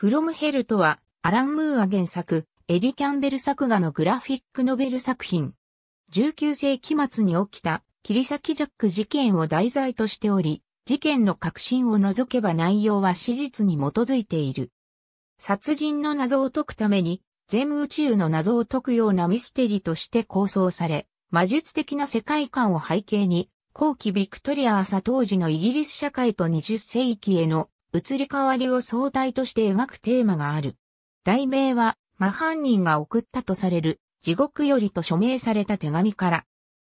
フロムヘルとは、アラン・ムーア原作、エディ・キャンベル作画のグラフィックノベル作品。19世紀末に起きた、切り裂きジャック事件を題材としており、事件の核心を除けば内容は史実に基づいている。殺人の謎を解くために、全宇宙の謎を解くようなミステリーとして構想され、魔術的な世界観を背景に、後期ビクトリア朝当時のイギリス社会と20世紀への移り変わりを総体として描くテーマがある。題名は、真犯人が送ったとされる、地獄よりと署名された手紙から、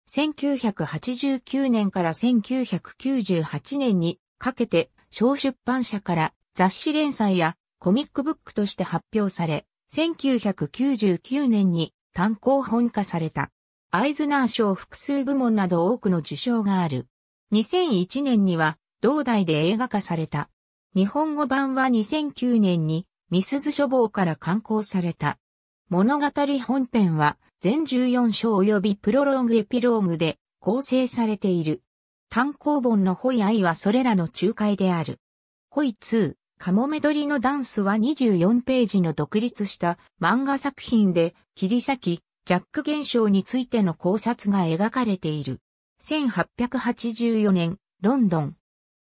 1989年から1998年にかけて、小出版社から雑誌連載やコミックブックとして発表され、1999年に単行本化された。アイズナー賞複数部門など多くの受賞がある。2001年には、同代で映画化された。日本語版は2009年に、ミスズ書房から刊行された。物語本編は、全14章及びプロローグエピローグで構成されている。単行本のホイアイはそれらの仲介である。ホイ2、カモメドリのダンスは24ページの独立した漫画作品で、切り裂き、ジャック現象についての考察が描かれている。1884年、ロンドン。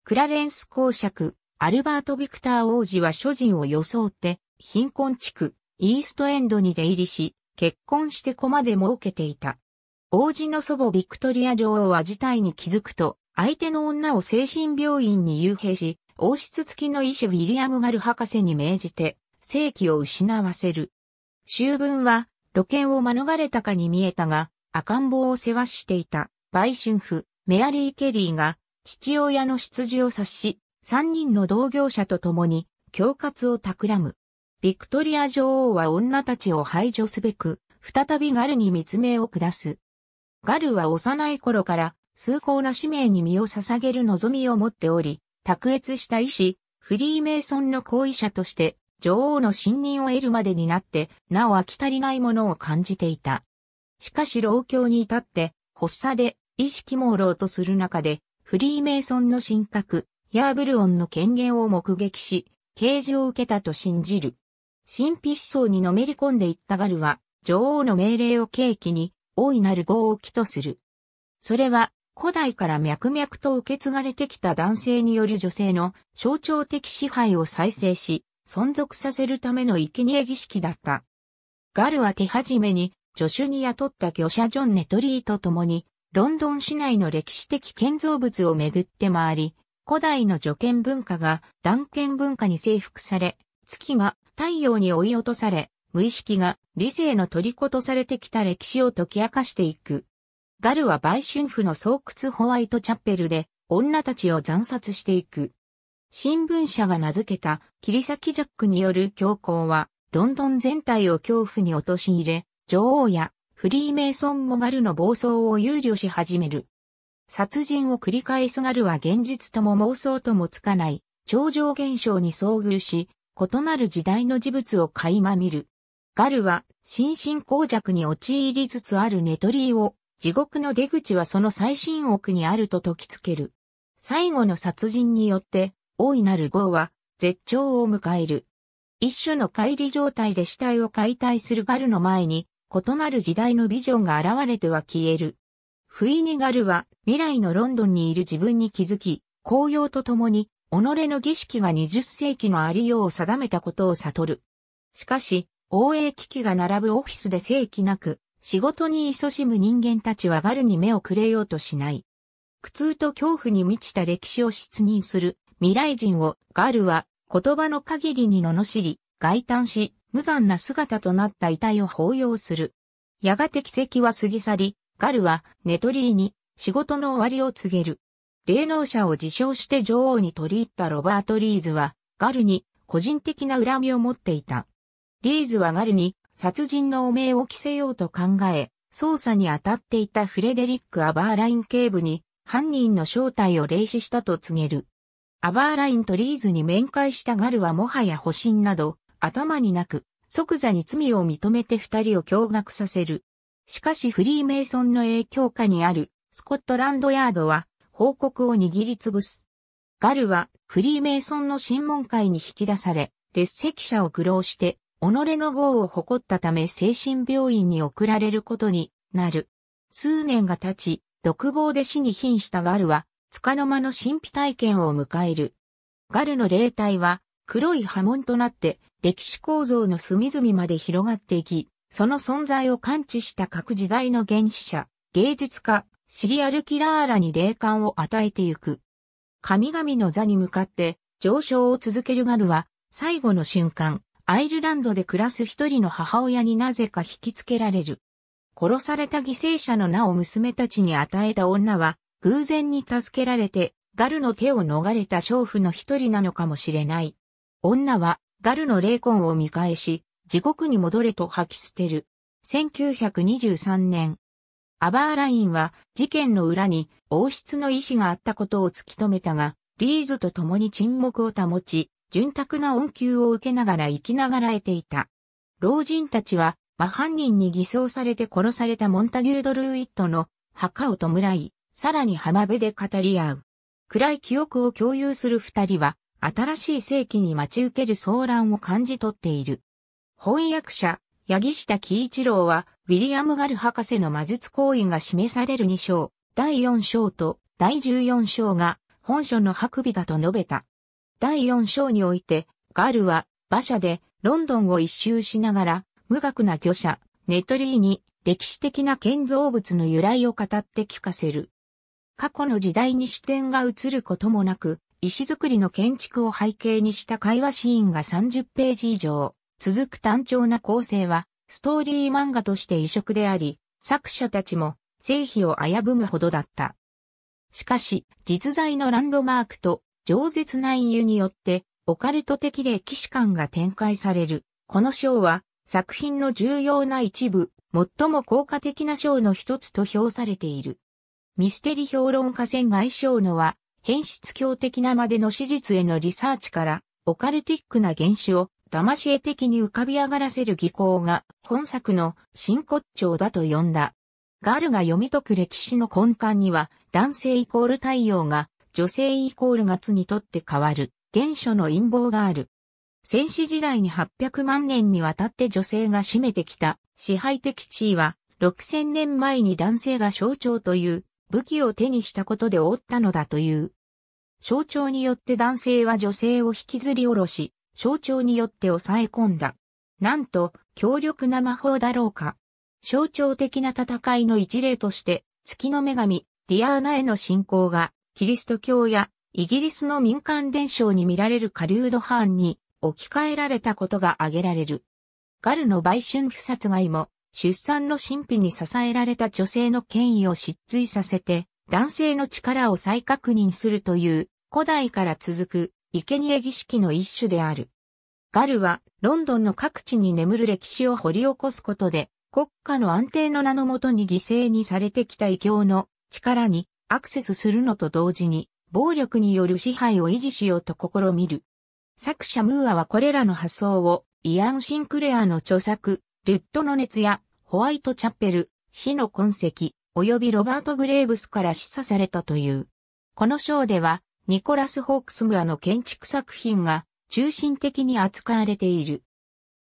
クラレンス公爵、アルバート・ビクター王子は諸人を装って、貧困地区、イーストエンドに出入りし、結婚して子まで儲けていた。王子の祖母ビクトリア女王は事態に気づくと、相手の女を精神病院に幽閉し、王室付きの医師ウィリアム・ガル博士に命じて、正気を失わせる。終文は、露見を免れたかに見えたが、赤ん坊を世話していた、売春婦、メアリー・ケリーが、父親の出自を察し、3人の同業者と共に、恐喝を企む。ビクトリア女王は女たちを排除すべく、再びガルに密命を下す。ガルは幼い頃から崇高な使命に身を捧げる望みを持っており、卓越した医師、フリーメイソンの行為者として女王の信任を得るまでになって、なお飽き足りないものを感じていた。しかし老境に至って、発作で意識朦朧とする中で、フリーメイソンの神格、ヤーブルオンの権限を目撃し、啓示を受けたと信じる。神秘思想にのめり込んでいったガルは、女王の命令を契機に、大いなる豪を起とする。それは、古代から脈々と受け継がれてきた男性による女性の象徴的支配を再生し、存続させるための生贄儀式だった。ガルは手始めに、助手に雇った御者ジョン・ネトリーと共に、ロンドン市内の歴史的建造物をめぐって回り、古代の助権文化が断剣文化に征服され、月が太陽に追い落とされ、無意識が理性の虜とされてきた歴史を解き明かしていく。ガルは売春婦の巣窟ホワイトチャペルで女たちを惨殺していく。新聞社が名付けた切り裂きジャックによる教皇はロンドン全体を恐怖に陥れ、女王やフリーメイソンもガルの暴走を憂慮し始める。殺人を繰り返すガルは現実とも妄想ともつかない、超常現象に遭遇し、異なる時代の事物を垣間見る。ガルは、心身耗弱に陥りつつあるネトリーを、地獄の出口はその最新奥にあると説きつける。最後の殺人によって、大いなる号は、絶頂を迎える。一種の乖離状態で死体を解体するガルの前に、異なる時代のビジョンが現れては消える。フ意ネガルは未来のロンドンにいる自分に気づき、紅葉と共に、己の儀式が20世紀のありようを定めたことを悟る。しかし、応援機器が並ぶオフィスで正規なく、仕事に勤しむ人間たちはガルに目をくれようとしない。苦痛と恐怖に満ちた歴史を失認する未来人をガルは言葉の限りに罵り、外嘆し、無残な姿となった遺体を抱擁する。やがて奇跡は過ぎ去り、ガルはネトリーに仕事の終わりを告げる。霊能者を自称して女王に取り入ったロバート・リーズは、ガルに個人的な恨みを持っていた。リーズはガルに殺人の汚名を着せようと考え、捜査に当たっていたフレデリック・アバーライン警部に犯人の正体を霊視したと告げる。アバーラインとリーズに面会したガルはもはや保身など頭になく、即座に罪を認めて二人を驚愕させる。しかしフリーメイソンの影響下にあるスコットランドヤードは報告を握りつぶす。ガルはフリーメイソンの審問会に引き出され、列席者を苦労して、己の号を誇ったため精神病院に送られることになる。数年が経ち、独房で死に瀕したガルは、束の間の神秘体験を迎える。ガルの霊体は、黒い波紋となって、歴史構造の隅々まで広がっていき、その存在を感知した各時代の原始者、芸術家、シリアルキラーらに霊感を与えてゆく。神々の座に向かって上昇を続けるガルは、最後の瞬間、アイルランドで暮らす一人の母親になぜか引きつけられる。殺された犠牲者の名を娘たちに与えた女は、偶然に助けられて、ガルの手を逃れた娼婦の一人なのかもしれない。女は、ガルの霊魂を見返し、地獄に戻れと吐き捨てる。1923年。アバーラインは事件の裏に王室の意志があったことを突き止めたが、リーズと共に沈黙を保ち、潤沢な恩給を受けながら生きながらえていた。老人たちは、真犯人に偽装されて殺されたモンタギュード・ルーイットの墓を弔い、さらに浜辺で語り合う。暗い記憶を共有する二人は、新しい世紀に待ち受ける騒乱を感じ取っている。翻訳者、八木下喜一郎は、ウィリアム・ガル博士の魔術行為が示される2章、第4章と第14章が本書の白尾だと述べた。第4章において、ガルは馬車でロンドンを一周しながら、無学な巨者、ネトリーに歴史的な建造物の由来を語って聞かせる。過去の時代に視点が移ることもなく、石造りの建築を背景にした会話シーンが30ページ以上。続く単調な構成は、ストーリー漫画として異色であり、作者たちも、成否を危ぶむほどだった。しかし、実在のランドマークと、饒舌な隠喩によって、オカルト的歴史観が展開される。この章は、作品の重要な一部、最も効果的な章の一つと評されている。ミステリ評論家戦外章のは、変質教的なまでの史実へのリサーチから、オカルティックな原種を騙し絵的に浮かび上がらせる技巧が本作の真骨頂だと呼んだ。ガルが読み解く歴史の根幹には男性イコール太陽が女性イコール月にとって変わる原初の陰謀がある。戦死時代に800万年にわたって女性が占めてきた支配的地位は6000年前に男性が象徴という武器を手にしたことで覆ったのだという。象徴によって男性は女性を引きずり下ろし、象徴によって抑え込んだ。なんと、強力な魔法だろうか。象徴的な戦いの一例として、月の女神、ディアーナへの信仰が、キリスト教やイギリスの民間伝承に見られるカリュードハーンに置き換えられたことが挙げられる。ガルの売春不殺害も、出産の神秘に支えられた女性の権威を失墜させて、男性の力を再確認するという、古代から続く生贄儀式の一種である。ガルは、ロンドンの各地に眠る歴史を掘り起こすことで、国家の安定の名のもとに犠牲にされてきた異教の力にアクセスするのと同時に、暴力による支配を維持しようと試みる。作者ムーアはこれらの発想を、イアン・シンクレアの著作、ルッドの熱や、ホワイトチャペル、火の痕跡、及びロバート・グレーブスから示唆されたという。この章では、ニコラス・ホークスムアの建築作品が中心的に扱われている。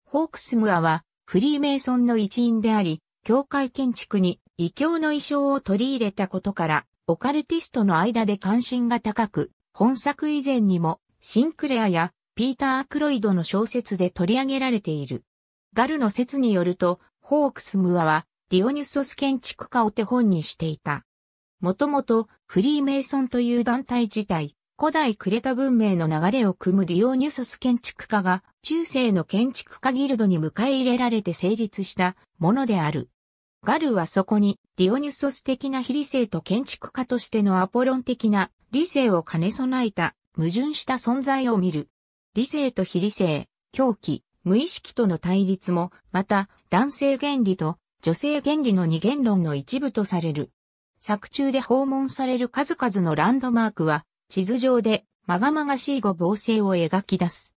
ホークスムアはフリーメイソンの一員であり、教会建築に異教の意匠を取り入れたことから、オカルティストの間で関心が高く、本作以前にもシンクレアやピーター・アクロイドの小説で取り上げられている。ガルの説によると、ホークスムアはディオニュソス建築家を手本にしていた。もともとフリーメイソンという団体自体、古代クレタ文明の流れを組むディオニュソス建築家が中世の建築家ギルドに迎え入れられて成立したものである。ガルはそこにディオニュソス的な非理性と建築家としてのアポロン的な理性を兼ね備えた矛盾した存在を見る。理性と非理性、狂気、無意識との対立も、また男性原理と女性原理の二元論の一部とされる。作中で訪問される数々のランドマークは、地図上で、まがまがしいご防星を描き出す。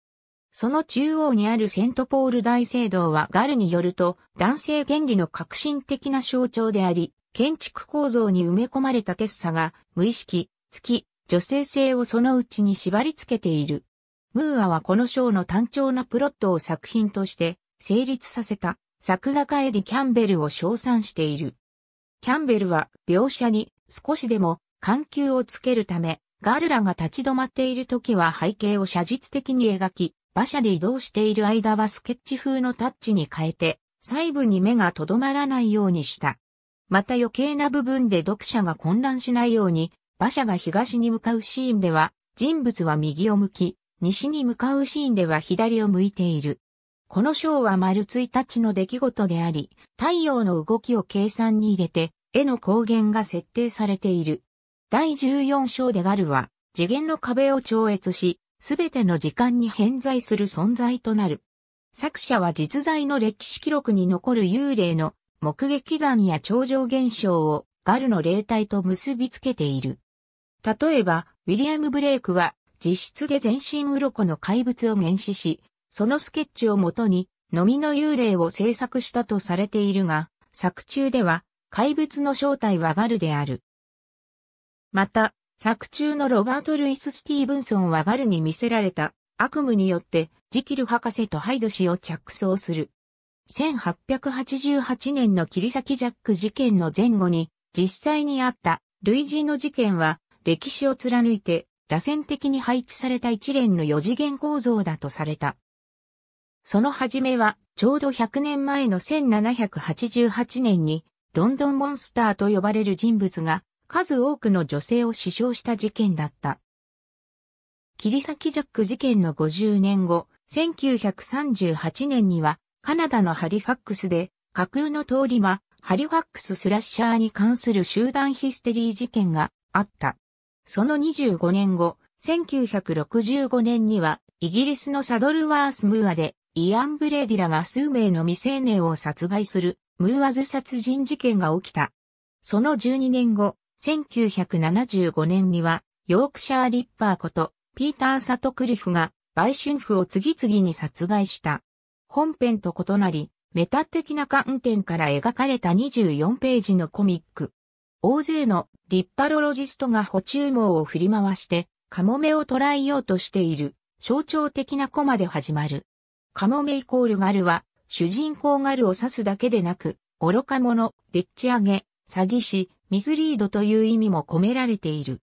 その中央にあるセントポール大聖堂はガルによると男性原理の革新的な象徴であり、建築構造に埋め込まれたテッサが無意識、月、女性性をそのうちに縛り付けている。ムーアはこの章の単調なプロットを作品として成立させた作画家エディ・キャンベルを称賛している。キャンベルは描写に少しでも緩急をつけるためガルラが立ち止まっている時は背景を写実的に描き、馬車で移動している間はスケッチ風のタッチに変えて、細部に目がとどまらないようにした。また余計な部分で読者が混乱しないように、馬車が東に向かうシーンでは、人物は右を向き、西に向かうシーンでは左を向いている。この章は丸1日の出来事であり、太陽の動きを計算に入れて、絵の光源が設定されている。第14章でガルは、次元の壁を超越し、すべての時間に偏在する存在となる。作者は実在の歴史記録に残る幽霊の目撃談や超常現象をガルの霊体と結びつけている。例えば、ウィリアム・ブレイクは実質で全身鱗の怪物を原始し、そのスケッチをもとに、のみの幽霊を制作したとされているが、作中では、怪物の正体はガルである。また、作中のロバート・ルイス・スティーブンソンはガルに見せられた悪夢によってジキル博士とハイド氏を着想する。1888年の切り裂きジャック事件の前後に実際にあった類似の事件は歴史を貫いて螺旋的に配置された一連の四次元構造だとされた。その始めはちょうど100年前の1788年にロンドンモンスターと呼ばれる人物が数多くの女性を死傷した事件だった。切り裂きジャック事件の50年後、1938年には、カナダのハリファックスで、架空の通り魔、ハリファックススラッシャーに関する集団ヒステリー事件があった。その25年後、1965年には、イギリスのサドルワース・ムーアで、イアン・ブレディラが数名の未成年を殺害する、ムーアズ殺人事件が起きた。その12年後、1975年には、ヨークシャー・リッパーこと、ピーター・サトクリフが、売春婦を次々に殺害した。本編と異なり、メタ的な観点から描かれた24ページのコミック。大勢のリッパロロジストが補注網を振り回して、カモメを捉えようとしている、象徴的なコマで始まる。カモメイコールガルは、主人公ガルを指すだけでなく、愚か者、でっち上げ、詐欺師、ミズリードという意味も込められている。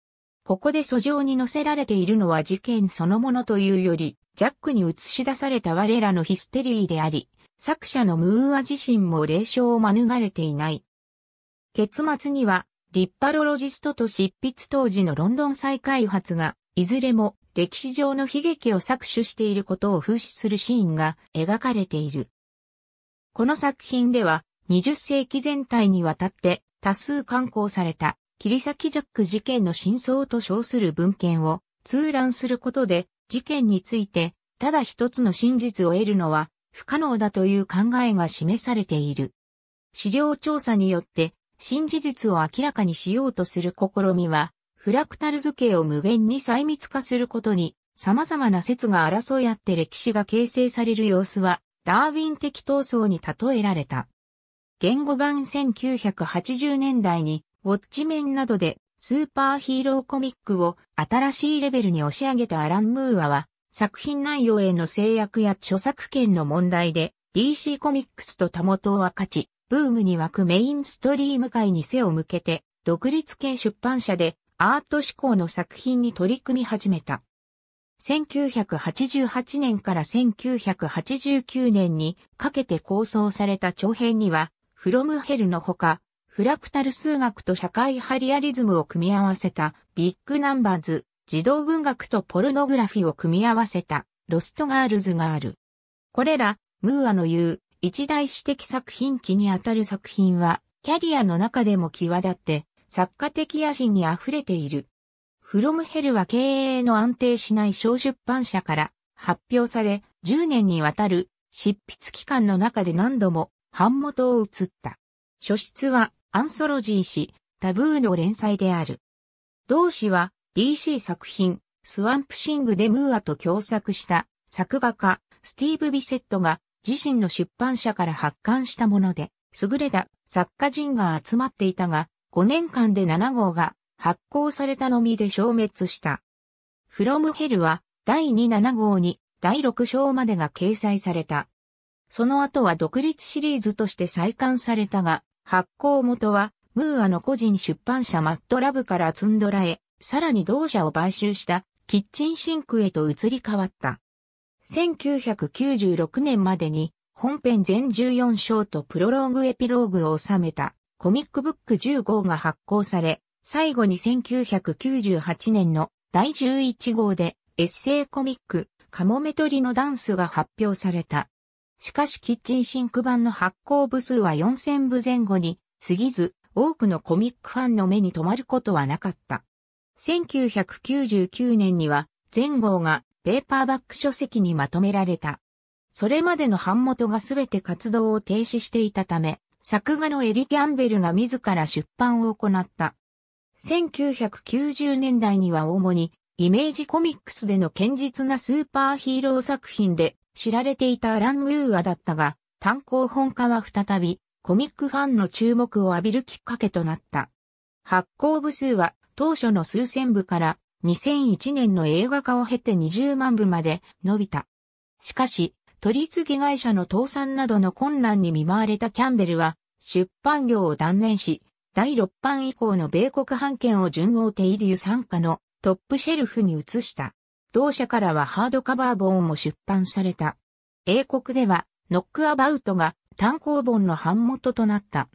ここで訴状に載せられているのは事件そのものというより、ジャックに映し出された我らのヒステリーであり、作者のムーア自身も霊障を免れていない。結末には、リッパロロジストと執筆当時のロンドン再開発が、いずれも歴史上の悲劇を搾取していることを風刺するシーンが描かれている。この作品では、20世紀全体にわたって多数刊行された、切り裂きジャック事件の真相と称する文献を通覧することで、事件について、ただ一つの真実を得るのは不可能だという考えが示されている。資料調査によって、新事実を明らかにしようとする試みは、フラクタル図形を無限に細密化することに、様々な説が争い合って歴史が形成される様子は、ダーウィン的闘争に例えられた。言語版1980年代に、ウォッチメンなどでスーパーヒーローコミックを新しいレベルに押し上げたアラン・ムーアは、作品内容への制約や著作権の問題で DC コミックスとたもとを分かち、ブームに湧くメインストリーム界に背を向けて、独立系出版社でアート志向の作品に取り組み始めた。1988年から1989年にかけて構想された長編には、フロムヘルのほか、フラクタル数学と社会ハリアリズムを組み合わせたビッグナンバーズ、児童文学とポルノグラフィを組み合わせたロストガールズがある。これら、ムーアの言う一大史的作品期にあたる作品は、キャリアの中でも際立って、作家的野心に溢れている。フロムヘルは経営の安定しない小出版社から発表され、10年にわたる執筆期間の中で何度も版元を移った。書室はアンソロジー誌、タブーの連載である。同誌は DC 作品、スワンプシングでムーアと共作した作画家、スティーブ・ビセットが自身の出版社から発刊したもので、優れた作家人が集まっていたが、5年間で7号が発行されたのみで消滅した。フロムヘルは第27号に第6章までが掲載された。その後は独立シリーズとして再刊されたが、発行元は、ムーアの個人出版社マットラブからツンドラへ、さらに同社を買収したキッチンシンクへと移り変わった。1996年までに本編全14章とプロローグエピローグを収めたコミックブック10号が発行され、最後に1998年の第11号でエッセイコミックカモメトリのダンスが発表された。しかしキッチンシンク版の発行部数は4000部前後に過ぎず、多くのコミックファンの目に留まることはなかった。1999年には前後がペーパーバック書籍にまとめられた。それまでの版元がすべて活動を停止していたため、作画のエディ・ギャンベルが自ら出版を行った。1990年代には主にイメージコミックスでの堅実なスーパーヒーロー作品で知られていたアラン・ムーアだったが、単行本化は再び、コミックファンの注目を浴びるきっかけとなった。発行部数は当初の数千部から2001年の映画化を経て20万部まで伸びた。しかし、取次会社の倒産などの困難に見舞われたキャンベルは出版業を断念し、第6版以降の米国版権を順応テイデュ参加のトップシェルフに移した。同社からはハードカバー本も出版された。英国では、ノックアバウトが単行本の版元となった。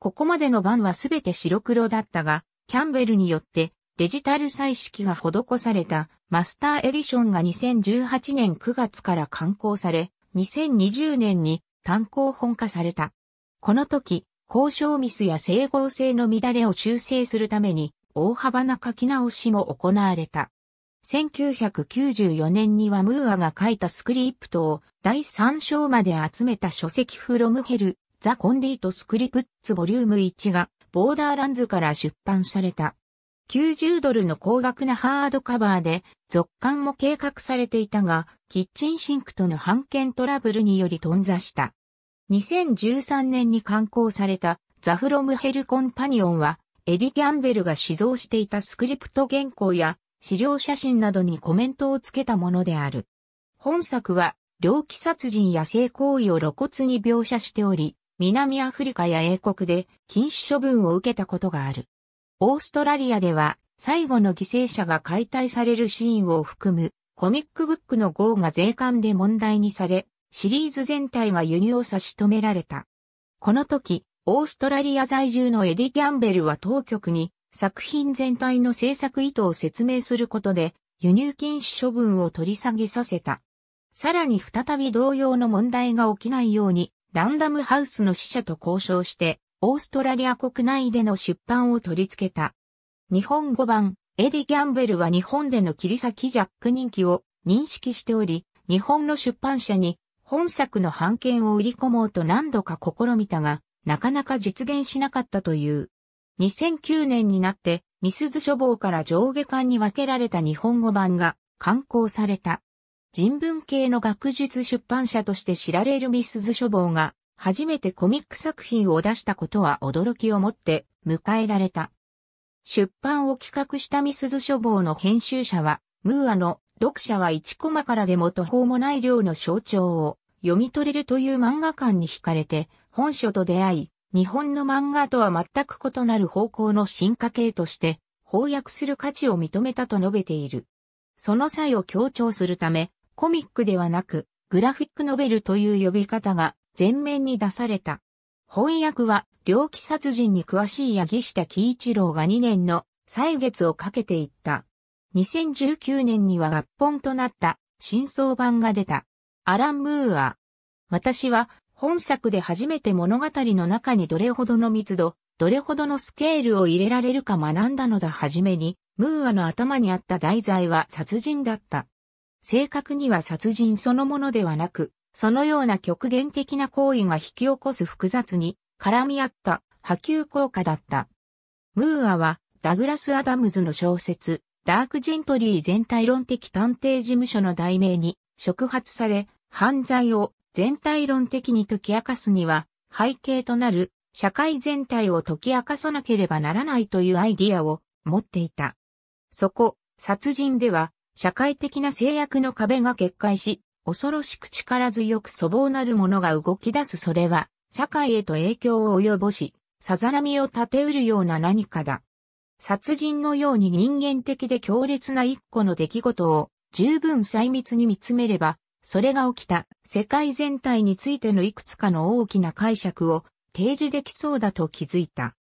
ここまでの版はすべて白黒だったが、キャンベルによってデジタル彩色が施されたマスターエディションが2018年9月から刊行され、2020年に単行本化された。この時、交渉ミスや整合性の乱れを修正するために大幅な書き直しも行われた。1994年にはムーアが書いたスクリプトを第3章まで集めた書籍フロムヘル、ザ・コンディート・スクリプッツ・ボリューム1がボーダーランズから出版された。90ドルの高額なハードカバーで続刊も計画されていたが、キッチンシンクとの版権トラブルにより頓挫した。2013年に刊行されたザ・フロムヘル・コンパニオンは、エディ・ギャンベルが指導していたスクリプト原稿や資料写真などにコメントをつけたものである。本作は、猟奇殺人や性行為を露骨に描写しており、南アフリカや英国で禁止処分を受けたことがある。オーストラリアでは、最後の犠牲者が解体されるシーンを含む、コミックブックの号が税関で問題にされ、シリーズ全体が輸入を差し止められた。この時、オーストラリア在住のエディ・ギャンベルは当局に作品全体の制作意図を説明することで、輸入禁止処分を取り下げさせた。さらに再び同様の問題が起きないように、ランダムハウスの死者と交渉して、オーストラリア国内での出版を取り付けた。日本語版、エディ・ギャンベルは日本での切り裂きジャック人気を認識しており、日本の出版社に本作の版権を売り込もうと何度か試みたが、なかなか実現しなかったという。2009年になって、ミスズ書房から上下巻に分けられた日本語版が刊行された。人文系の学術出版社として知られるミスズ書房が初めてコミック作品を出したことは驚きをもって迎えられた。出版を企画したミスズ書房の編集者は、ムーアの読者は1コマからでも途方もない量の象徴を読み取れるという漫画館に惹かれて本書と出会い、日本の漫画とは全く異なる方向の進化系として、翻訳する価値を認めたと述べている。その際を強調するため、コミックではなく、グラフィックノベルという呼び方が前面に出された。翻訳は、猟奇殺人に詳しい柳下喜一郎が2年の歳月をかけていった。2019年には合本となった真相版が出た。アラン・ムーア。私は本作で初めて物語の中にどれほどの密度、どれほどのスケールを入れられるか学んだのだはじめに、ムーアの頭にあった題材は殺人だった。正確には殺人そのものではなく、そのような極限的な行為が引き起こす複雑に絡み合った波及効果だった。ムーアはダグラス・アダムズの小説、ダーク・ジェントリー全体論的探偵事務所の題名に触発され、犯罪を全体論的に解き明かすには、背景となる社会全体を解き明かさなければならないというアイディアを持っていた。そこ、殺人では、社会的な制約の壁が決壊し、恐ろしく力強く粗暴なるものが動き出すそれは、社会へと影響を及ぼし、さざ波を立てうるような何かだ。殺人のように人間的で強烈な一個の出来事を十分細密に見つめれば、それが起きた世界全体についてのいくつかの大きな解釈を提示できそうだと気づいた。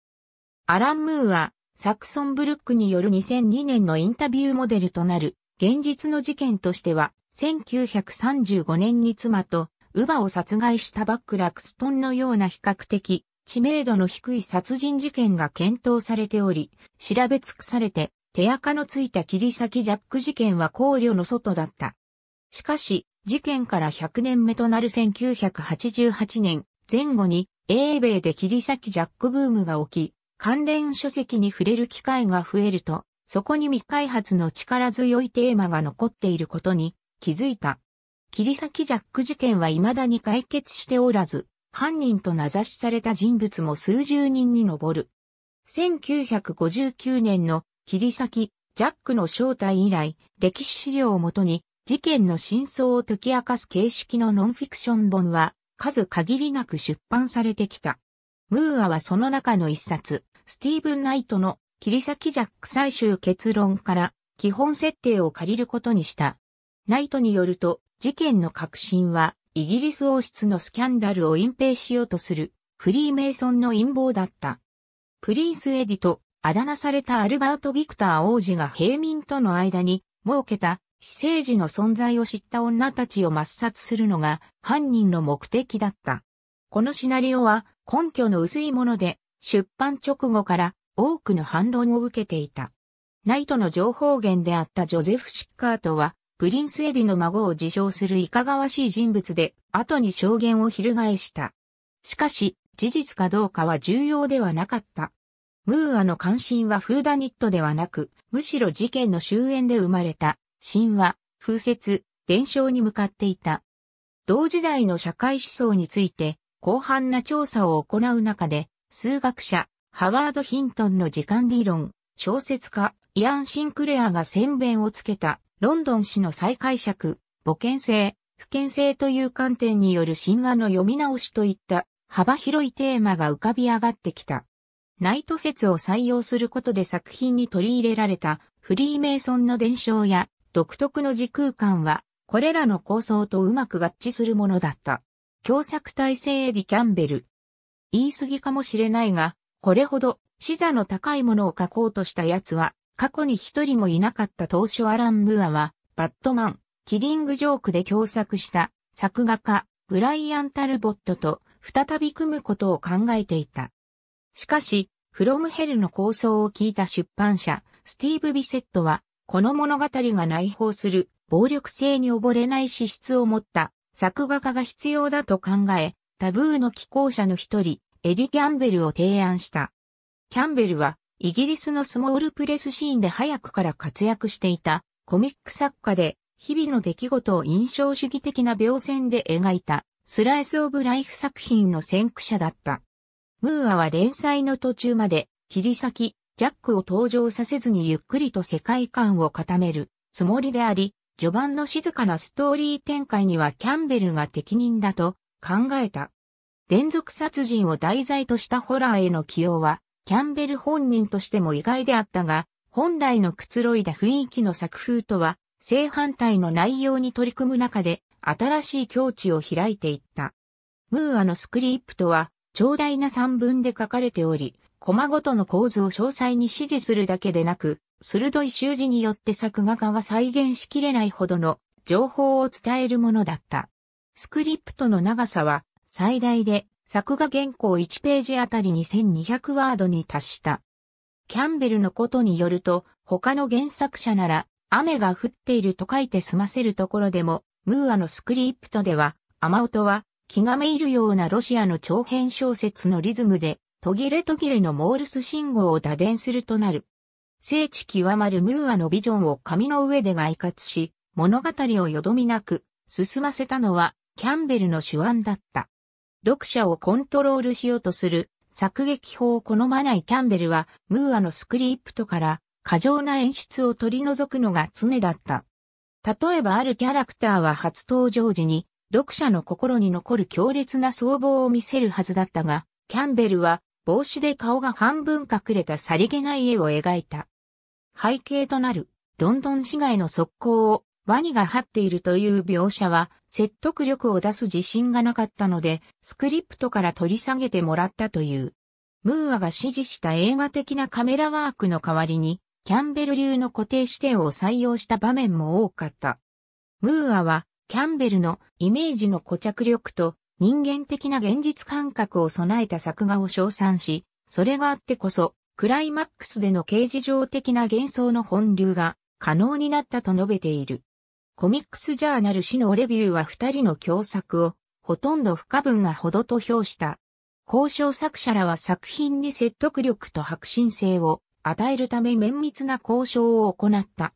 アラン・ムーは、サクソン・ブルックによる2002年のインタビューモデルとなる、現実の事件としては、1935年に妻と、ウバを殺害したバック・ラクストンのような比較的、知名度の低い殺人事件が検討されており、調べ尽くされて、手垢のついた切り裂きジャック事件は考慮の外だった。しかし、事件から100年目となる1988年前後に英米で切り裂きジャックブームが起き、関連書籍に触れる機会が増えると、そこに未開発の力強いテーマが残っていることに気づいた。切り裂きジャック事件は未だに解決しておらず、犯人と名指しされた人物も数十人に上る。1959年の切り裂きジャックの正体以来、歴史資料をもとに事件の真相を解き明かす形式のノンフィクション本は数限りなく出版されてきた。ムーアはその中の一冊、スティーブン・ナイトの切り裂きジャック最終結論から基本設定を借りることにした。ナイトによると、事件の核心は、イギリス王室のスキャンダルを隠蔽しようとする、フリーメイソンの陰謀だった。プリンス・エディと、あだ名されたアルバート・ビクター王子が平民との間に、設けた非政治の存在を知った女たちを抹殺するのが犯人の目的だった。このシナリオは根拠の薄いもので、出版直後から多くの反論を受けていた。ナイトの情報源であったジョゼフ・シッカートは、プリンスエディの孫を自称するいかがわしい人物で、後に証言を翻した。しかし、事実かどうかは重要ではなかった。ムーアの関心はフーダニットではなく、むしろ事件の終焉で生まれた神話、風説、伝承に向かっていた。同時代の社会思想について、広範な調査を行う中で、数学者、ハワード・ヒントンの時間理論、小説家、イアン・シンクレアが先弁をつけた、ロンドン史の再解釈、母権性、不権性という観点による神話の読み直しといった幅広いテーマが浮かび上がってきた。ナイト説を採用することで作品に取り入れられたフリーメイソンの伝承や独特の時空間は、これらの構想とうまく合致するものだった。共作体制エディ・キャンベル。言い過ぎかもしれないが、これほど、視座の高いものを書こうとした奴は、過去に一人もいなかった当初アラン・ムーアは、バットマン、キリング・ジョークで共作した作画家、ブライアン・タルボットと再び組むことを考えていた。しかし、フロムヘルの構想を聞いた出版社、スティーブ・ビセットは、この物語が内包する暴力性に溺れない資質を持った作画家が必要だと考え、タブーの寄稿者の一人、エディ・キャンベルを提案した。キャンベルは、イギリスのスモールプレスシーンで早くから活躍していたコミック作家で、日々の出来事を印象主義的な描線で描いたスライス・オブ・ライフ作品の先駆者だった。ムーアは連載の途中まで、切り裂き、ジャックを登場させずにゆっくりと世界観を固めるつもりであり、序盤の静かなストーリー展開にはキャンベルが適任だと考えた。連続殺人を題材としたホラーへの起用は、キャンベル本人としても意外であったが、本来のくつろいだ雰囲気の作風とは、正反対の内容に取り組む中で、新しい境地を開いていった。ムーアのスクリプトは、長大な散文で書かれており、コマごとの構図を詳細に指示するだけでなく、鋭い習字によって作画家が再現しきれないほどの情報を伝えるものだった。スクリプトの長さは最大で作画原稿1ページあたり2200ワードに達した。キャンベルのことによると他の原作者なら雨が降っていると書いて済ませるところでも、ムーアのスクリプトでは、雨音は気がめいるようなロシアの長編小説のリズムで途切れ途切れのモールス信号を打電するとなる。聖地極まるムーアのビジョンを紙の上で外活し、物語をよどみなく進ませたのはキャンベルの手腕だった。読者をコントロールしようとする作劇法を好まないキャンベルはムーアのスクリプトから過剰な演出を取り除くのが常だった。例えばあるキャラクターは初登場時に読者の心に残る強烈な相棒を見せるはずだったが、キャンベルは帽子で顔が半分隠れたさりげない絵を描いた。背景となるロンドン市街の速攻をワニが張っているという描写は説得力を出す自信がなかったのでスクリプトから取り下げてもらったという。ムーアが指示した映画的なカメラワークの代わりにキャンベル流の固定視点を採用した場面も多かった。ムーアはキャンベルのイメージの固着力と人間的な現実感覚を備えた作画を称賛し、それがあってこそ、クライマックスでの形事上的な幻想の本流が可能になったと述べている。コミックスジャーナル氏のレビューは二人の共作を、ほとんど不可分なほどと評した。交渉作者らは作品に説得力と迫真性を与えるため綿密な交渉を行った。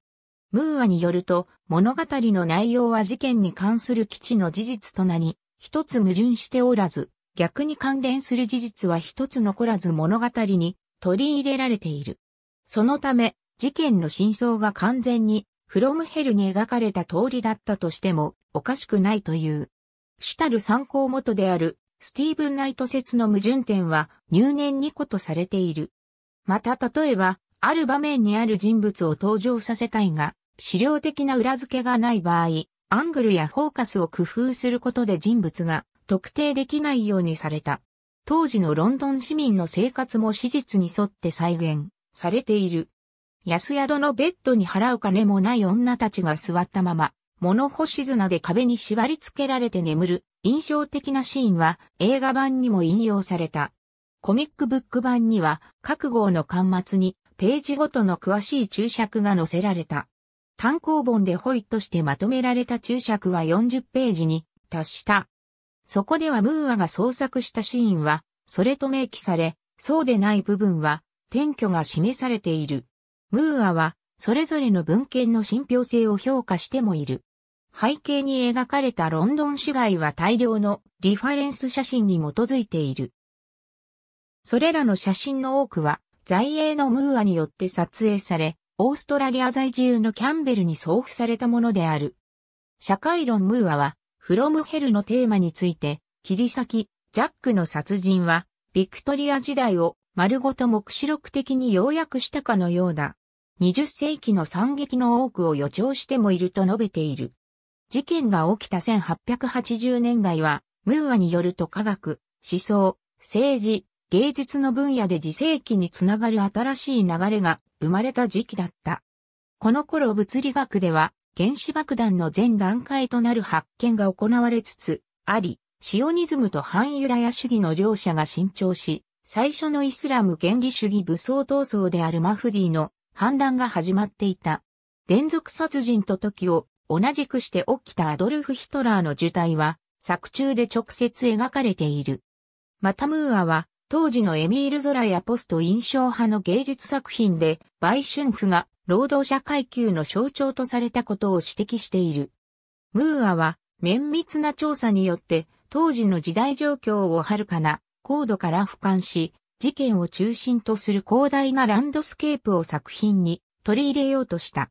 ムーアによると、物語の内容は事件に関する基地の事実となり、一つ矛盾しておらず、逆に関連する事実は一つ残らず物語に取り入れられている。そのため、事件の真相が完全にフロムヘルに描かれた通りだったとしてもおかしくないという。主たる参考元であるスティーブン・ナイト説の矛盾点は入念にことされている。また例えば、ある場面にある人物を登場させたいが、資料的な裏付けがない場合、アングルやフォーカスを工夫することで人物が特定できないようにされた。当時のロンドン市民の生活も史実に沿って再現されている。安宿のベッドに払う金もない女たちが座ったまま、物干し綱で壁に縛り付けられて眠る印象的なシーンは映画版にも引用された。コミックブック版には各号の巻末にページごとの詳しい注釈が載せられた。単行本でホイとしてまとめられた注釈は40ページに達した。そこではムーアが創作したシーンは、それと明記され、そうでない部分は、転居が示されている。ムーアは、それぞれの文献の信憑性を評価してもいる。背景に描かれたロンドン市街は大量のリファレンス写真に基づいている。それらの写真の多くは、在英のムーアによって撮影され、オーストラリア在住のキャンベルに送付されたものである。社会論ムーアは、フロムヘルのテーマについて、切り裂き、ジャックの殺人は、ビクトリア時代を丸ごと目視録的に要約したかのようだ。20世紀の惨劇の多くを予兆してもいると述べている。事件が起きた1880年代は、ムーアによると科学、思想、政治、芸術の分野で自世紀につながる新しい流れが生まれた時期だった。この頃物理学では原子爆弾の全段階となる発見が行われつつあり、シオニズムと反ユダヤ主義の両者が伸長し、最初のイスラム原理主義武装闘争であるマフディの反乱が始まっていた。連続殺人と時を同じくして起きたアドルフ・ヒトラーの受胎は作中で直接描かれている。またムーアは当時のエミール・ゾラやポスト印象派の芸術作品で、売春婦が労働者階級の象徴とされたことを指摘している。ムーアは、綿密な調査によって、当時の時代状況をはるかな、高度から俯瞰し、事件を中心とする広大なランドスケープを作品に取り入れようとした。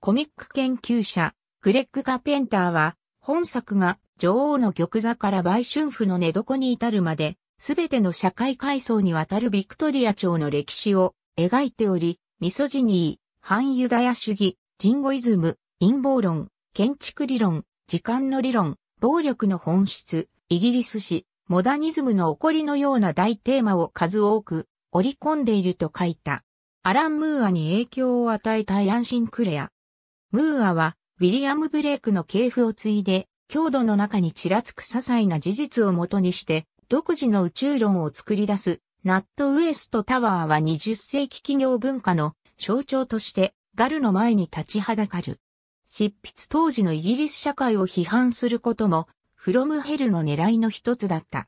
コミック研究者、グレッグ・カペンターは、本作が女王の玉座から売春婦の寝床に至るまで、すべての社会階層にわたるビクトリア朝の歴史を描いており、ミソジニー、反ユダヤ主義、ジンゴイズム、陰謀論、建築理論、時間の理論、暴力の本質、イギリス史、モダニズムの起こりのような大テーマを数多く織り込んでいると書いた。アラン・ムーアに影響を与えたヤン・シンクレア。ムーアは、ウィリアム・ブレイクの系譜を継いで、郷土の中にちらつく些細な事実をもとにして、独自の宇宙論を作り出す、ナットウエストタワーは20世紀企業文化の象徴としてガルの前に立ちはだかる。執筆当時のイギリス社会を批判することも、フロムヘルの狙いの一つだった。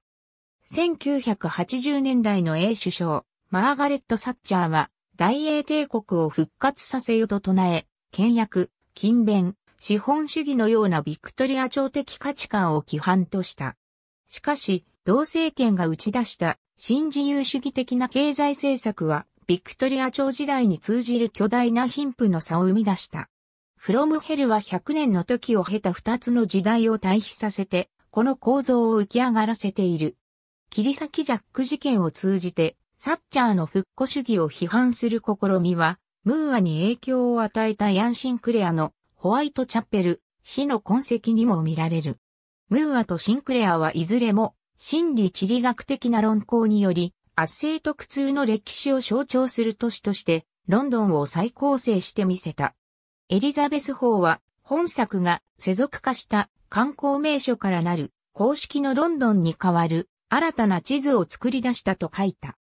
1980年代の英首相、マーガレット・サッチャーは、大英帝国を復活させようと唱え、倹約、勤勉、資本主義のようなビクトリア朝的価値観を規範とした。しかし、同政権が打ち出した新自由主義的な経済政策は、ビクトリア朝時代に通じる巨大な貧富の差を生み出した。フロムヘルは100年の時を経た2つの時代を対比させて、この構造を浮き上がらせている。切り裂きジャック事件を通じて、サッチャーの復古主義を批判する試みは、ムーアに影響を与えたヤンシンクレアのホワイトチャペル、火の痕跡にも見られる。ムーアとシンクレアはいずれも心理地理学的な論考により、圧政特通の歴史を象徴する都市として、ロンドンを再構成してみせた。エリザベス法は、本作が世俗化した観光名所からなる公式のロンドンに代わる新たな地図を作り出したと書いた。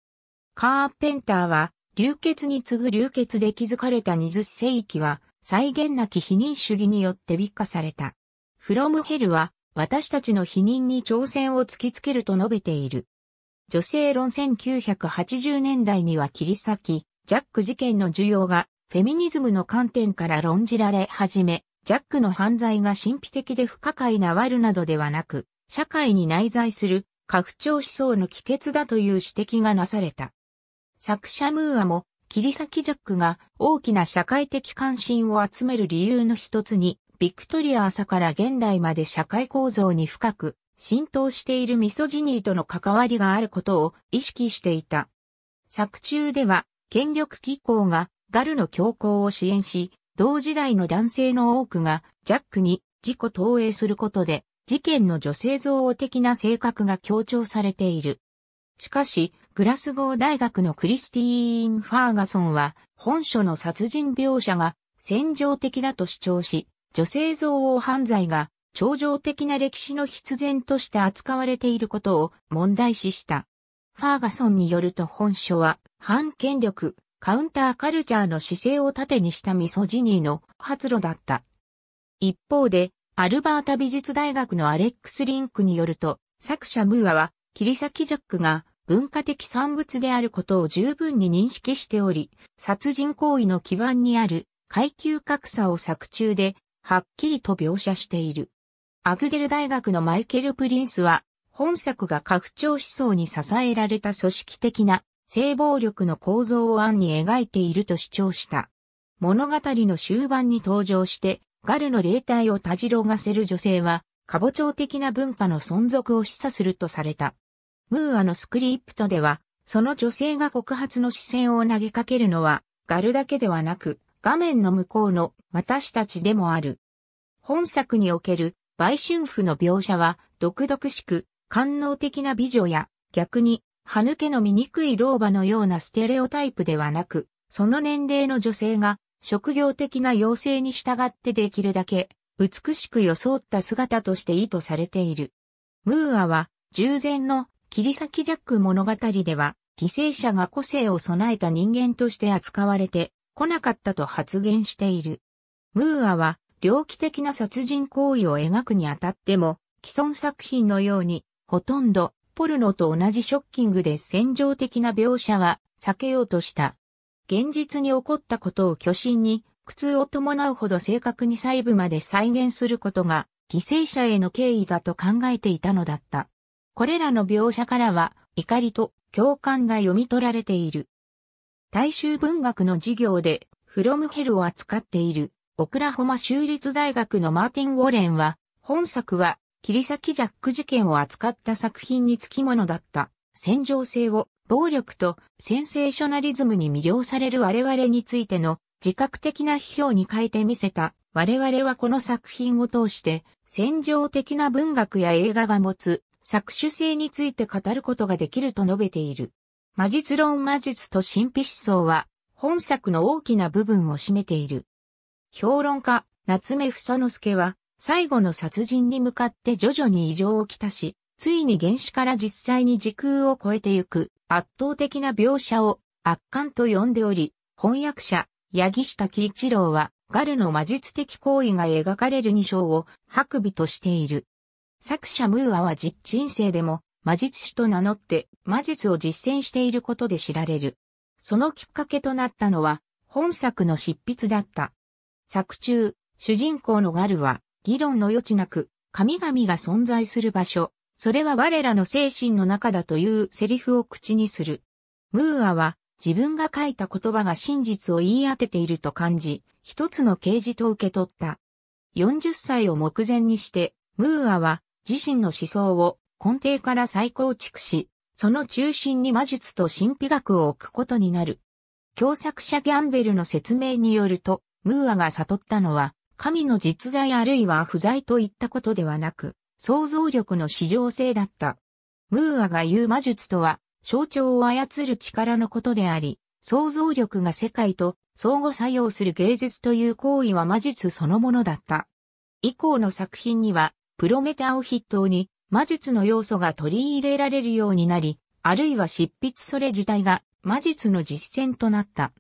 カーペンターは、流血に次ぐ流血で築かれた20世紀は、再現なき否認主義によって美化された。フロムヘルは、私たちの否認に挑戦を突きつけると述べている。女性論1980年代には切り裂き、ジャック事件の需要がフェミニズムの観点から論じられ始め、ジャックの犯罪が神秘的で不可解な悪などではなく、社会に内在する拡張思想の帰結だという指摘がなされた。作者ムーアも、切り裂きジャックが大きな社会的関心を集める理由の一つにビクトリア朝から現代まで社会構造に深く浸透しているミソジニーとの関わりがあることを意識していた。作中では、権力機構がガルの強行を支援し、同時代の男性の多くがジャックに自己投影することで、事件の女性像を的な性格が強調されている。しかし、グラスゴー大学のクリスティーン・ファーガソンは、本書の殺人描写が戦場的だと主張し、女性憎悪犯罪が、超常的な歴史の必然として扱われていることを問題視した。ファーガソンによると本書は、反権力、カウンターカルチャーの姿勢を盾にしたミソジニーの発露だった。一方で、アルバータ美術大学のアレックス・リンクによると、作者ムーアは、切り裂きジャックが文化的産物であることを十分に認識しており、殺人行為の基盤にある階級格差を作中ではっきりと描写している。アグデル大学のマイケル・プリンスは、本作が拡張思想に支えられた組織的な性暴力の構造を案に描いていると主張した。物語の終盤に登場して、ガルの霊体をたじろがせる女性は、カボチョウ的な文化の存続を示唆するとされた。ムーアのスクリプトでは、その女性が告発の視線を投げかけるのは、ガルだけではなく、画面の向こうの私たちでもある。本作における売春婦の描写は、独々しく、官能的な美女や、逆に、歯抜けの醜い老婆のようなステレオタイプではなく、その年齢の女性が、職業的な要請に従ってできるだけ、美しく装った姿として意図されている。ムーアは、従前の切り裂きジャック物語では、犠牲者が個性を備えた人間として扱われて来なかったと発言している。ムーアは、猟奇的な殺人行為を描くにあたっても、既存作品のように、ほとんど、ポルノと同じショッキングで戦場的な描写は避けようとした。現実に起こったことを巨心に、苦痛を伴うほど正確に細部まで再現することが、犠牲者への敬意だと考えていたのだった。これらの描写からは、怒りと共感が読み取られている。大衆文学の授業で、フロムヘルを扱っている、オクラホマ州立大学のマーティン・ウォレンは、本作は、切り裂きジャック事件を扱った作品につきものだった、戦場性を、暴力とセンセーショナリズムに魅了される我々についての自覚的な批評に変えてみせた。我々はこの作品を通して戦場的な文学や映画が持つ作取性について語ることができると述べている。魔術論魔術と神秘思想は、本作の大きな部分を占めている。評論家、夏目房之助は、最後の殺人に向かって徐々に異常をきたし、ついに原始から実際に時空を超えてゆく圧倒的な描写を圧巻と呼んでおり、翻訳者、八木下喜一郎は、ガルの魔術的行為が描かれる二章を白尾としている。作者ムーアは実人生でも魔術師と名乗って魔術を実践していることで知られる。そのきっかけとなったのは本作の執筆だった。作中、主人公のガルは議論の余地なく神々が存在する場所、それは我らの精神の中だというセリフを口にする。ムーアは自分が書いた言葉が真実を言い当てていると感じ、一つの啓示と受け取った。40歳を目前にして、ムーアは自身の思想を根底から再構築し、その中心に魔術と神秘学を置くことになる。共作者ギャンベルの説明によると、ムーアが悟ったのは、神の実在あるいは不在といったことではなく、想像力の市場性だった。ムーアが言う魔術とは、象徴を操る力のことであり、想像力が世界と相互作用する芸術という行為は魔術そのものだった。以降の作品には、プロメタを筆頭に、魔術の要素が取り入れられるようになり、あるいは執筆それ自体が魔術の実践となった。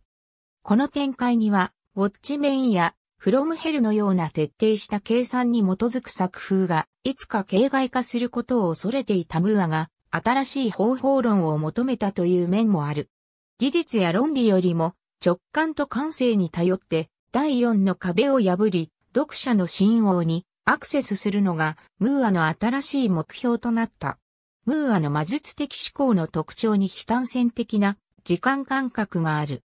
この展開には、ウォッチメンやフロムヘルのような徹底した計算に基づく作風が、いつか形骸化することを恐れていたムーアが、新しい方法論を求めたという面もある。技術や論理よりも直感と感性に頼って第四の壁を破り、読者の信用にアクセスするのがムーアの新しい目標となった。ムーアの魔術的思考の特徴に非単線的な時間感覚がある。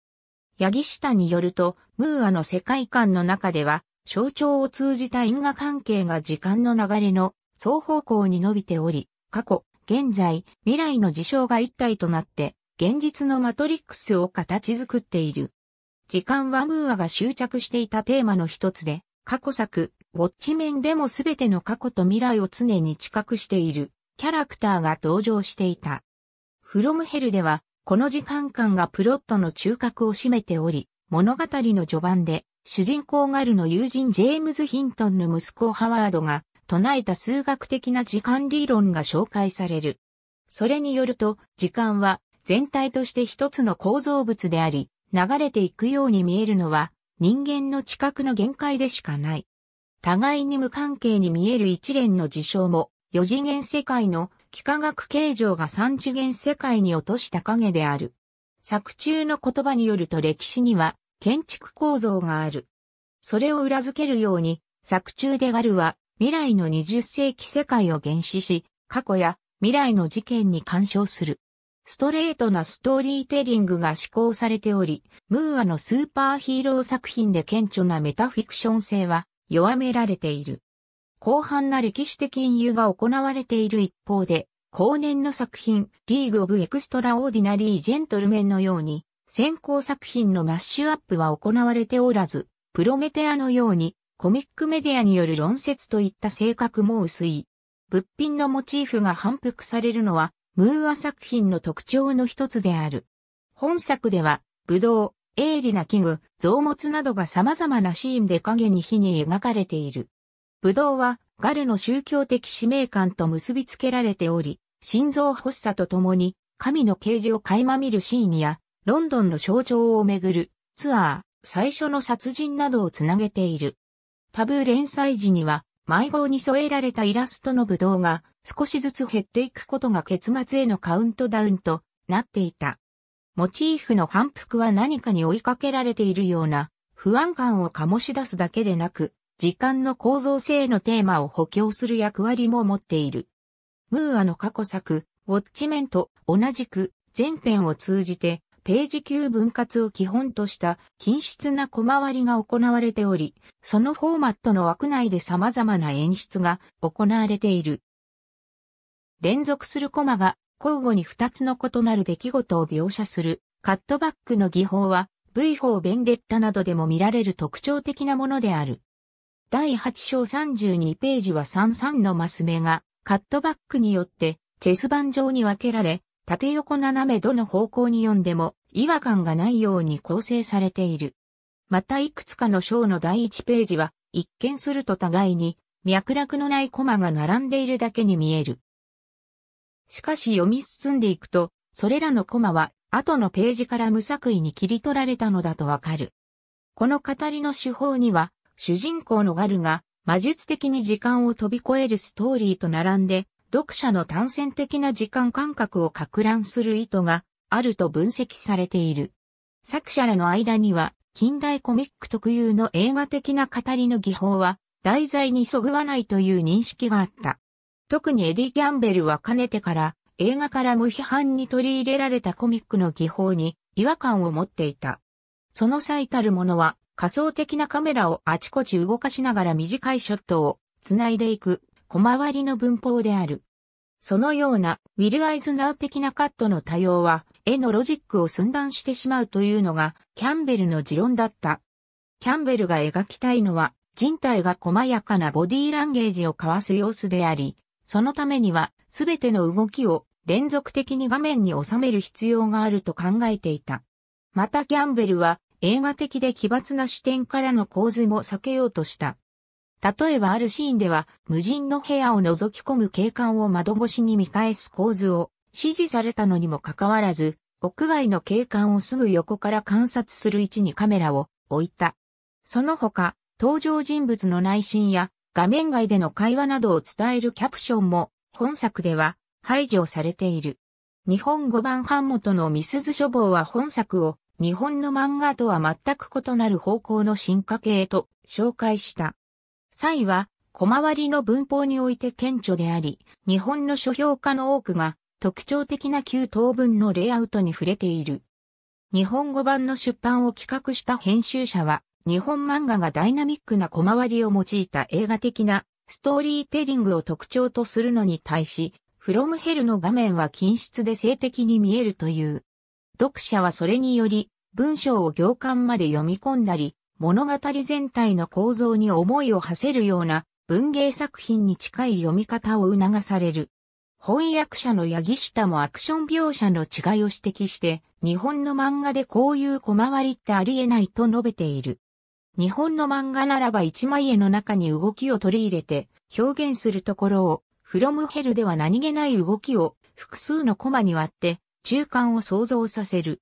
ヤギシタによると、ムーアの世界観の中では、象徴を通じた因果関係が時間の流れの双方向に伸びており、過去、現在、未来の事象が一体となって、現実のマトリックスを形作っている。時間はムーアが執着していたテーマの一つで、過去作、ウォッチ面でも全ての過去と未来を常に知覚しているキャラクターが登場していた。フロムヘルでは、この時間間がプロットの中核を占めており、物語の序盤で、主人公ガルの友人ジェームズ・ヒントンの息子ハワードが唱えた数学的な時間理論が紹介される。それによると、時間は全体として一つの構造物であり、流れていくように見えるのは人間の知覚の限界でしかない。互いに無関係に見える一連の事象も、四次元世界の幾何学形状が三次元世界に落とした影である。作中の言葉によると歴史には建築構造がある。それを裏付けるように、作中でガルは未来の20世紀世界を原始し、過去や未来の事件に干渉する。ストレートなストーリーテリングが施行されており、ムーアのスーパーヒーロー作品で顕著なメタフィクション性は弱められている。広範な歴史的隠喩が行われている一方で、後年の作品、リーグ・オブ・エクストラ・オーディナリー・ジェントルメンのように、先行作品のマッシュアップは行われておらず、プロメテアのように、コミックメディアによる論説といった性格も薄い。物品のモチーフが反復されるのは、ムーア作品の特徴の一つである。本作では、ブドウ、鋭利な器具、臓物などが様々なシーンで影に火に描かれている。ブドウはガルの宗教的使命感と結びつけられており、心臓発作とともに神の啓示を垣間見るシーンや、ロンドンの象徴をめぐるツアー、最初の殺人などをつなげている。タブー連載時には、迷子に添えられたイラストのブドウが少しずつ減っていくことが結末へのカウントダウンとなっていた。モチーフの反復は何かに追いかけられているような不安感を醸し出すだけでなく、時間の構造性のテーマを補強する役割も持っている。ムーアの過去作、ウォッチメンと同じく前編を通じてページ級分割を基本とした均質な小回りが行われており、そのフォーマットの枠内で様々な演出が行われている。連続するコマが交互に2つの異なる出来事を描写するカットバックの技法は V4 ベンデッタなどでも見られる特徴的なものである。第8章32ページは33のマス目がカットバックによってチェス盤上に分けられ、縦横斜めどの方向に読んでも違和感がないように構成されている。またいくつかの章の第1ページは一見すると互いに脈絡のないコマが並んでいるだけに見える。しかし読み進んでいくと、それらのコマは後のページから無作為に切り取られたのだとわかる。この語りの手法には、主人公のガルが魔術的に時間を飛び越えるストーリーと並んで、読者の単線的な時間感覚を拡乱する意図があると分析されている。作者らの間には、近代コミック特有の映画的な語りの技法は、題材にそぐわないという認識があった。特にエディ・ギャンベルはかねてから映画から無批判に取り入れられたコミックの技法に違和感を持っていた。その最たるものは仮想的なカメラをあちこち動かしながら短いショットを繋いでいく小回りの文法である。そのようなウィル・アイズナー的なカットの多様は絵のロジックを寸断してしまうというのがキャンベルの持論だった。キャンベルが描きたいのは人体が細やかなボディーランゲージを交わす様子であり、そのためには、すべての動きを連続的に画面に収める必要があると考えていた。またギャンベルは映画的で奇抜な視点からの構図も避けようとした。例えばあるシーンでは無人の部屋を覗き込む景観を窓越しに見返す構図を指示されたのにもかかわらず、屋外の景観をすぐ横から観察する位置にカメラを置いた。その他、登場人物の内心や画面外での会話などを伝えるキャプションも本作では排除されている。日本語版版元のミスズ書房は本作を日本の漫画とは全く異なる方向の進化系と紹介した。際は小回りの文法において顕著であり、日本の書評家の多くが特徴的な旧当文のレイアウトに触れている。日本語版の出版を企画した編集者は、日本漫画がダイナミックな小回りを用いた映画的なストーリーテリングを特徴とするのに対し、フロムヘルの画面は均質で性的に見えるという。読者はそれにより、文章を行間まで読み込んだり、物語全体の構造に思いを馳せるような文芸作品に近い読み方を促される。翻訳者の八木下もアクション描写の違いを指摘して、日本の漫画でこういう小回りってありえないと述べている。日本の漫画ならば一枚絵の中に動きを取り入れて表現するところを、フロムヘルでは何気ない動きを複数のコマに割って中間を想像させる。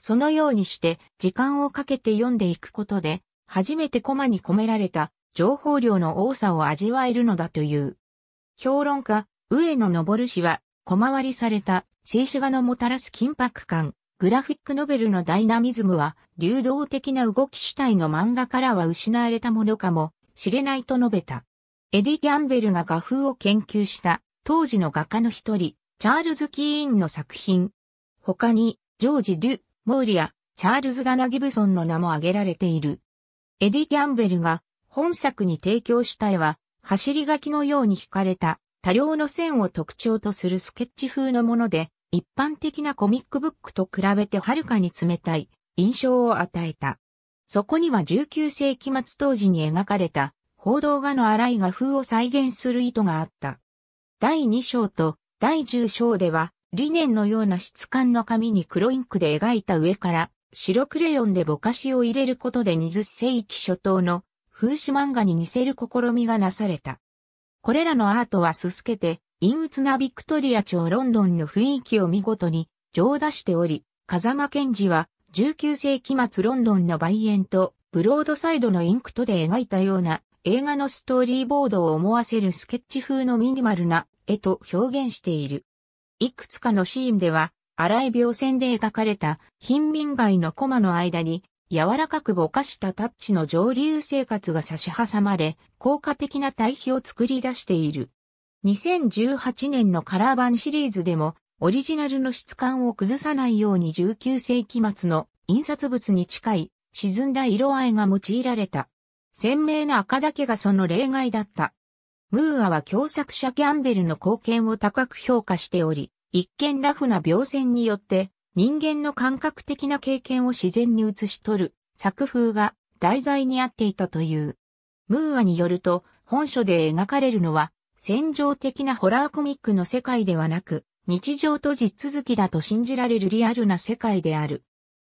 そのようにして時間をかけて読んでいくことで、初めてコマに込められた情報量の多さを味わえるのだという。評論家、上野昇氏は、小回りされた静止画のもたらす緊迫感、グラフィックノベルのダイナミズムは、流動的な動き主体の漫画からは失われたものかもしれないと述べた。エディ・ギャンベルが画風を研究した当時の画家の一人、チャールズ・キーンの作品。他に、ジョージ・デュ・モーリア、チャールズ・ガナ・ギブソンの名も挙げられている。エディ・ギャンベルが本作に提供した絵は、走り書きのように惹かれた多量の線を特徴とするスケッチ風のもので、一般的なコミックブックと比べてはるかに冷たい印象を与えた。そこには19世紀末当時に描かれた報道画の荒い画風を再現する意図があった。第2章と第10章では理念のような質感の紙に黒インクで描いた上から白クレヨンでぼかしを入れることで20世紀初頭の風刺漫画に似せる試みがなされた。これらのアートはすすけて陰鬱なビクトリア朝ロンドンの雰囲気を見事に上出しており、風間賢治は19世紀末ロンドンの梅園とブロードサイドのインクトで描いたような映画のストーリーボードを思わせるスケッチ風のミニマルな絵と表現している。いくつかのシーンでは荒い描線で描かれた貧民街のコマの間に柔らかくぼかしたタッチの上流生活が差し挟まれ、効果的な対比を作り出している。2018年のカラー版シリーズでも、オリジナルの質感を崩さないように19世紀末の印刷物に近い沈んだ色合いが用いられた。鮮明な赤だけがその例外だった。ムーアは共作者キャンベルの貢献を高く評価しており、一見ラフな描線によって人間の感覚的な経験を自然に写し取る作風が題材に合っていたという。ムーアによると本書で描かれるのは戦場的なホラーコミックの世界ではなく、日常と地続きだと信じられるリアルな世界である。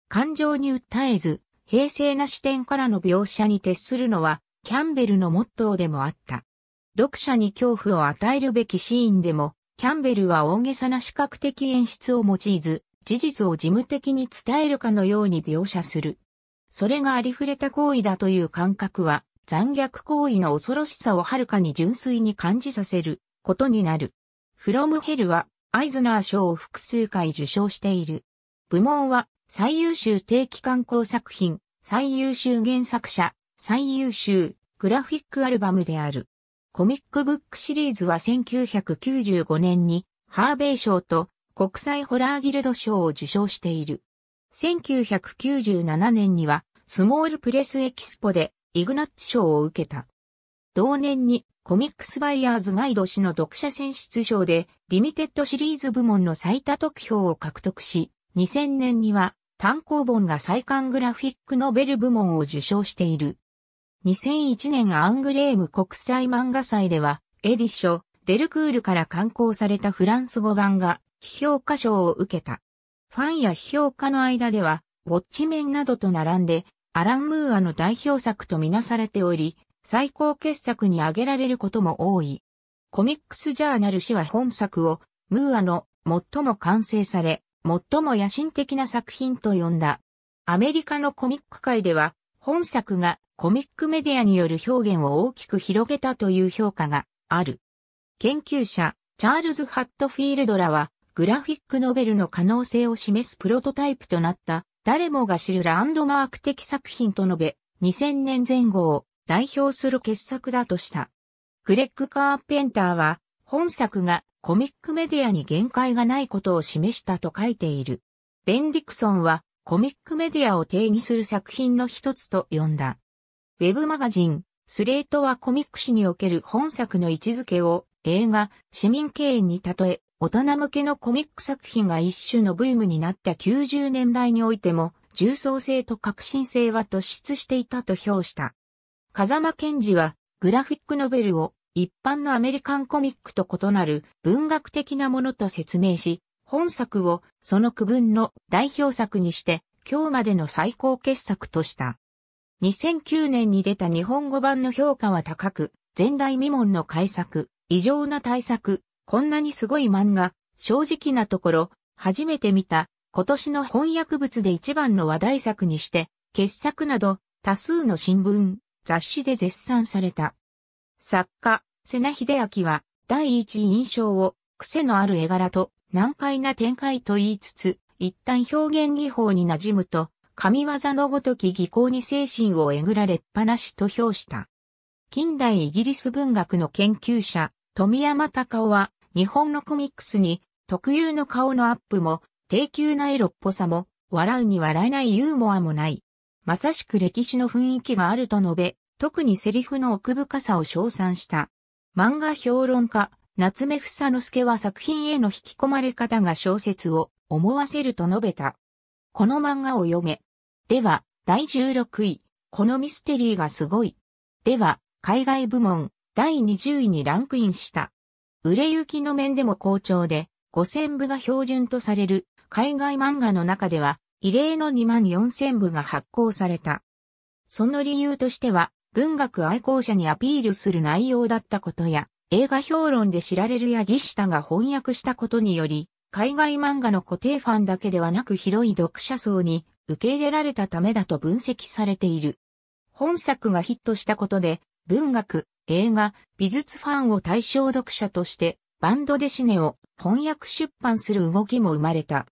感情に訴えず、平静な視点からの描写に徹するのは、キャンベルのモットーでもあった。読者に恐怖を与えるべきシーンでも、キャンベルは大げさな視覚的演出を用いず、事実を事務的に伝えるかのように描写する。それがありふれた行為だという感覚は、残虐行為の恐ろしさをはるかに純粋に感じさせることになる。フロムヘルはアイズナー賞を複数回受賞している。部門は最優秀定期観光作品、最優秀原作者、最優秀グラフィックアルバムである。コミックブックシリーズは1995年にハーベイ賞と国際ホラーギルド賞を受賞している。1997年にはスモールプレスエキスポでイグナッツ賞を受けた。同年にコミックスバイヤーズガイド誌の読者選出賞でリミテッドシリーズ部門の最多得票を獲得し、2000年には単行本が最刊グラフィックノベル部門を受賞している。2001年アングレーム国際漫画祭では、エディショ、デルクールから刊行されたフランス語版が、批評家賞を受けた。ファンや批評家の間では、ウォッチメンなどと並んで、アラン・ムーアの代表作とみなされており、最高傑作に挙げられることも多い。コミックスジャーナル誌は本作を、ムーアの最も完成され、最も野心的な作品と呼んだ。アメリカのコミック界では、本作がコミックメディアによる表現を大きく広げたという評価がある。研究者、チャールズ・ハットフィールドらは、グラフィックノベルの可能性を示すプロトタイプとなった誰もが知るランドマーク的作品と述べ、2000年前後を代表する傑作だとした。グレッグ・カーペンターは、本作がコミックメディアに限界がないことを示したと書いている。ベンディクソンは、コミックメディアを定義する作品の一つと呼んだ。ウェブマガジン、スレートはコミック誌における本作の位置づけを映画、市民経営に例え、大人向けのコミック作品が一種のブームになった90年代においても、重層性と革新性は突出していたと評した。風間健二は、グラフィックノベルを一般のアメリカンコミックと異なる文学的なものと説明し、本作をその区分の代表作にして、今日までの最高傑作とした。2009年に出た日本語版の評価は高く、前代未聞の改作、異常な対策、こんなにすごい漫画、正直なところ、初めて見た、今年の翻訳物で一番の話題作にして、傑作など、多数の新聞、雑誌で絶賛された。作家、瀬名秀明は、第一印象を、癖のある絵柄と、難解な展開と言いつつ、一旦表現技法に馴染むと、神業のごとき技巧に精神をえぐられっぱなしと評した。近代イギリス文学の研究者、富山隆夫は、日本のコミックスに特有の顔のアップも、低級なエロっぽさも、笑うに笑えないユーモアもない。まさしく歴史の雰囲気があると述べ、特にセリフの奥深さを称賛した。漫画評論家、夏目房之助は作品への引き込まれ方が小説を思わせると述べた。この漫画を読め。では、第16位、このミステリーがすごい。では、海外部門、第20位にランクインした。売れ行きの面でも好調で、5000部が標準とされる海外漫画の中では、異例の2万4000部が発行された。その理由としては、文学愛好者にアピールする内容だったことや、映画評論で知られるギシ下が翻訳したことにより、海外漫画の固定ファンだけではなく広い読者層に受け入れられたためだと分析されている。本作がヒットしたことで、文学、映画、美術ファンを対象読者として、バンドデシネを翻訳出版する動きも生まれた。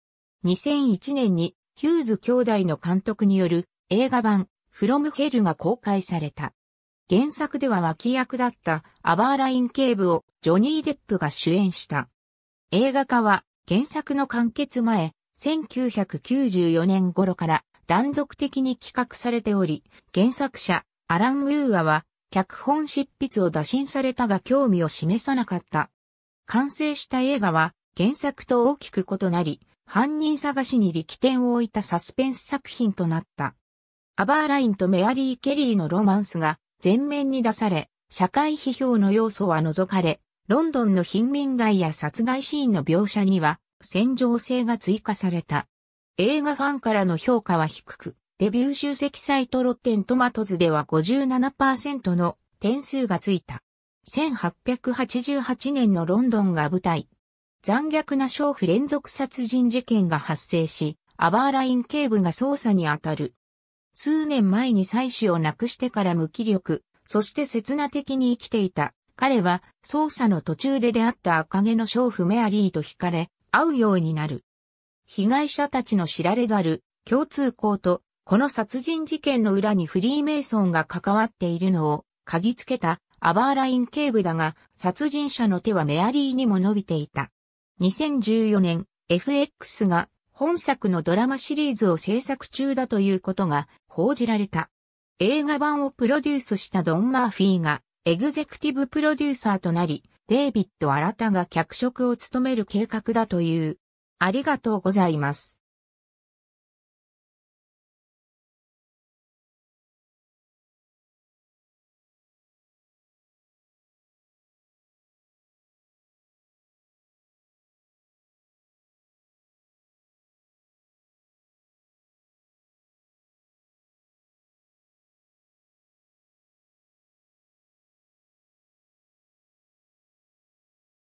2001年にヒューズ兄弟の監督による映画版フロムヘルが公開された。原作では脇役だったアバーライン警部をジョニー・デップが主演した。映画化は原作の完結前、1994年頃から断続的に企画されており、原作者アラン・ウーアは脚本執筆を打診されたが興味を示さなかった。完成した映画は原作と大きく異なり、犯人探しに力点を置いたサスペンス作品となった。アバーラインとメアリー・ケリーのロマンスが全面に出され、社会批評の要素は除かれ、ロンドンの貧民街や殺害シーンの描写には、戦場性が追加された。映画ファンからの評価は低く、レビュー集積サイトロッテントマトズでは57%の点数がついた。1888年のロンドンが舞台。残虐な娼婦連続殺人事件が発生し、アバーライン警部が捜査に当たる。数年前に妻子を亡くしてから無気力、そして刹那的に生きていた。彼は捜査の途中で出会った赤毛の娼婦メアリーと惹かれ、会うようになる。被害者たちの知られざる共通項とこの殺人事件の裏にフリーメイソンが関わっているのを嗅ぎつけたアバーライン警部だが、殺人者の手はメアリーにも伸びていた。2014年、FX が本作のドラマシリーズを制作中だということが報じられた。映画版をプロデュースしたドン・マーフィーがエグゼクティブプロデューサーとなり、デイビッド・アラタが脚色を務める計画だという。ありがとうございます。